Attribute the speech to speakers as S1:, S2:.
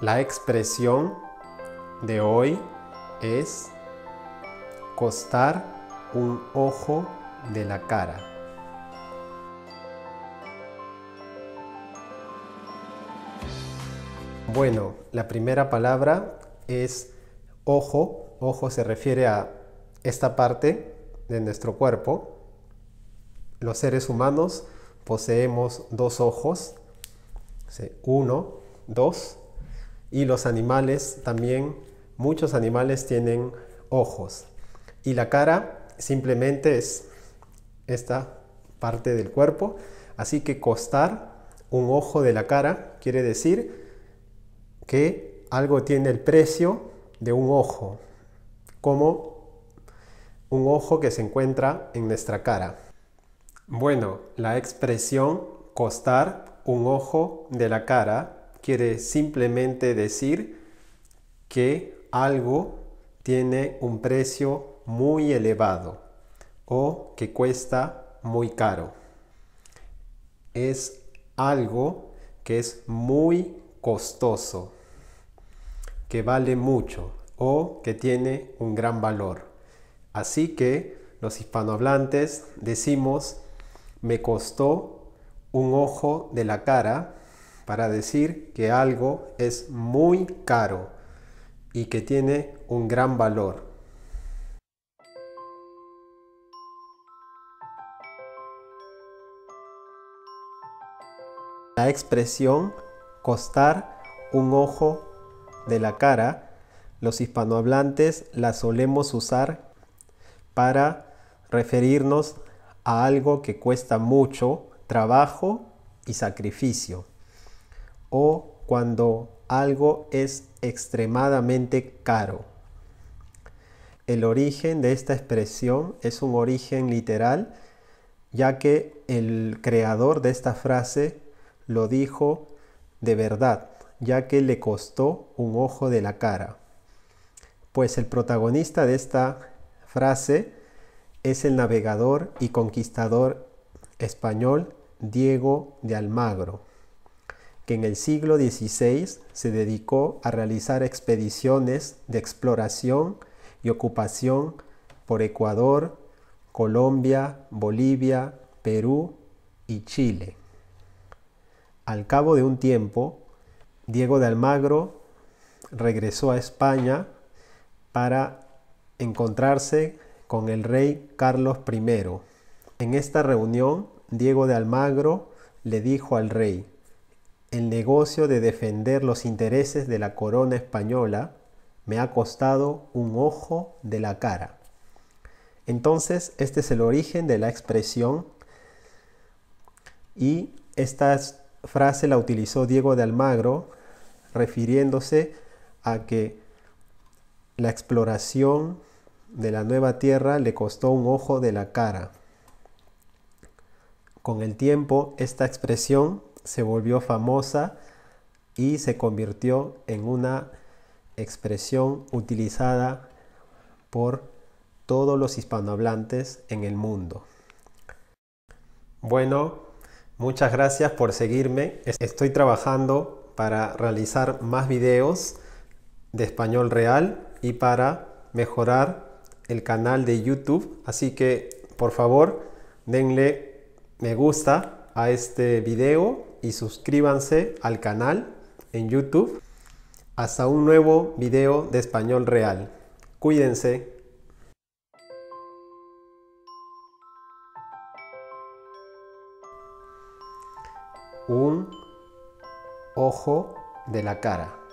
S1: La expresión de hoy es costar un ojo de la cara. Bueno, la primera palabra es ojo. Ojo se refiere a esta parte de nuestro cuerpo. Los seres humanos poseemos dos ojos. Uno, dos. Y los animales también, muchos animales tienen ojos. Y la cara simplemente es esta parte del cuerpo. Así que costar un ojo de la cara quiere decir que algo tiene el precio de un ojo, como un ojo que se encuentra en nuestra cara. Bueno, la expresión costar un ojo de la cara quiere simplemente decir que algo tiene un precio muy elevado o que cuesta muy caro. Es algo que es muy costoso, que vale mucho o que tiene un gran valor. Así que los hispanohablantes decimos, me costó un ojo de la cara para decir que algo es muy caro y que tiene un gran valor. La expresión costar un ojo de la cara, los hispanohablantes la solemos usar para referirnos a algo que cuesta mucho trabajo y sacrificio o cuando algo es extremadamente caro. El origen de esta expresión es un origen literal, ya que el creador de esta frase lo dijo de verdad, ya que le costó un ojo de la cara. Pues el protagonista de esta frase es el navegador y conquistador español Diego de Almagro que en el siglo XVI se dedicó a realizar expediciones de exploración y ocupación por Ecuador, Colombia, Bolivia, Perú y Chile. Al cabo de un tiempo, Diego de Almagro regresó a España para encontrarse con el rey Carlos I. En esta reunión, Diego de Almagro le dijo al rey, el negocio de defender los intereses de la corona española me ha costado un ojo de la cara. Entonces, este es el origen de la expresión y esta frase la utilizó Diego de Almagro refiriéndose a que la exploración de la nueva tierra le costó un ojo de la cara. Con el tiempo, esta expresión se volvió famosa y se convirtió en una expresión utilizada por todos los hispanohablantes en el mundo. Bueno, muchas gracias por seguirme. Estoy trabajando para realizar más videos de español real y para mejorar el canal de YouTube. Así que, por favor, denle me gusta a este video y suscríbanse al canal en YouTube. Hasta un nuevo video de español real. Cuídense. Un ojo de la cara.